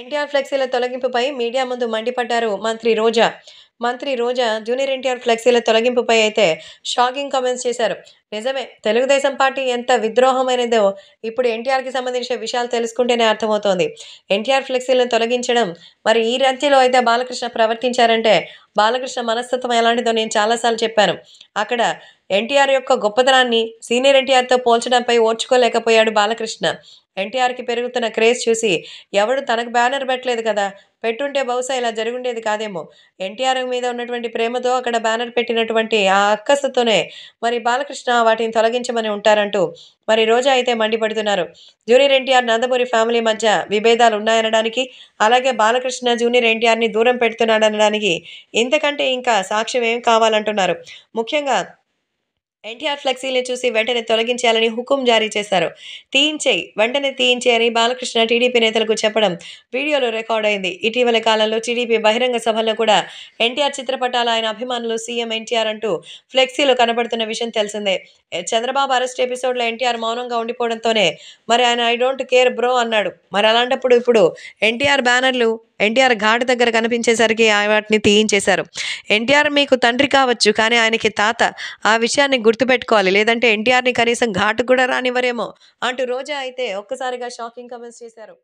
NTR ఫ్లెక్సీల తొలగింపుపై media ముందు మండిపడ్డారు మంత్రి రోజా మంత్రి రోజా జూనియర్ ఎన్టీఆర్ ఫ్లెక్సీల తొలగింపుపై అయితే షాకింగ్ కామెంట్స్ చేశారు నిజమే తెలుగుదేశం పార్టీ ఎంత విద్రోహమైనదో ఇప్పుడు ఎన్టీఆర్కి సంబంధించిన విషయాలు తెలుసుకుంటేనే అర్థమవుతోంది ఎన్టీఆర్ ఫ్లెక్సీలను తొలగించడం మరి ఈ రద్దీలో అయితే బాలకృష్ణ ప్రవర్తించారంటే బాలకృష్ణ మనస్తత్వం ఎలాంటిదో నేను చాలాసార్లు చెప్పాను అక్కడ ఎన్టీఆర్ యొక్క గొప్పతనాన్ని సీనియర్ ఎన్టీఆర్తో పోల్చడంపై ఓర్చుకోలేకపోయాడు బాలకృష్ణ ఎన్టీఆర్కి పెరుగుతున్న క్రేజ్ చూసి ఎవడు తనకు బ్యానర్ పెట్టలేదు కదా పెట్టుంటే బహుశా ఇలా జరుగుండేది కాదేమో ఎన్టీఆర్ మీద ఉన్నటువంటి ప్రేమతో అక్కడ బ్యానర్ పెట్టినటువంటి ఆ అక్కసతోనే మరి బాలకృష్ణ వాటిని తొలగించమని ఉంటారంటూ మరి రోజా అయితే మండిపడుతున్నారు జూనియర్ ఎన్టీఆర్ నందమూరి ఫ్యామిలీ మధ్య విభేదాలు ఉన్నాయనడానికి అలాగే బాలకృష్ణ జూనియర్ ఎన్టీఆర్ని దూరం పెడుతున్నాడనడానికి ఇంతకంటే ఇంకా సాక్ష్యం ఏం కావాలంటున్నారు ముఖ్యంగా ఎన్టీఆర్ ఫ్లెక్సీని చూసి వెంటనే తొలగించాలని హుకుం జారీ చేశారు తీయించేయి వెంటనే తీయించేయని బాలకృష్ణ టీడీపీ నేతలకు చెప్పడం వీడియోలో రికార్డ్ అయింది ఇటీవల కాలంలో టీడీపీ బహిరంగ సభల్లో కూడా ఎన్టీఆర్ చిత్రపటాల ఆయన అభిమానులు సీఎం ఎన్టీఆర్ అంటూ ఫ్లెక్సీలు కనబడుతున్న విషయం తెలిసిందే చంద్రబాబు అరెస్ట్ ఎపిసోడ్లో ఎన్టీఆర్ మౌనంగా ఉండిపోవడంతోనే మరి ఆయన ఐ డోంట్ కేర్ బ్రో అన్నాడు మరి అలాంటప్పుడు ఇప్పుడు ఎన్టీఆర్ బ్యానర్లు ఎన్టీఆర్ ఘాట్ దగ్గర కనిపించేసరికి వాటిని తీయించేశారు ఎన్టీఆర్ మీకు తండ్రి కావచ్చు కానీ ఆయనకి తాత ఆ విషయాన్ని గుర్తుపెట్టుకోవాలి లేదంటే ఎన్టీఆర్ని కనీసం ఘాటు కూడా రానివ్వరేమో అంటూ రోజా అయితే ఒక్కసారిగా షాకింగ్ కమెంట్స్ చేశారు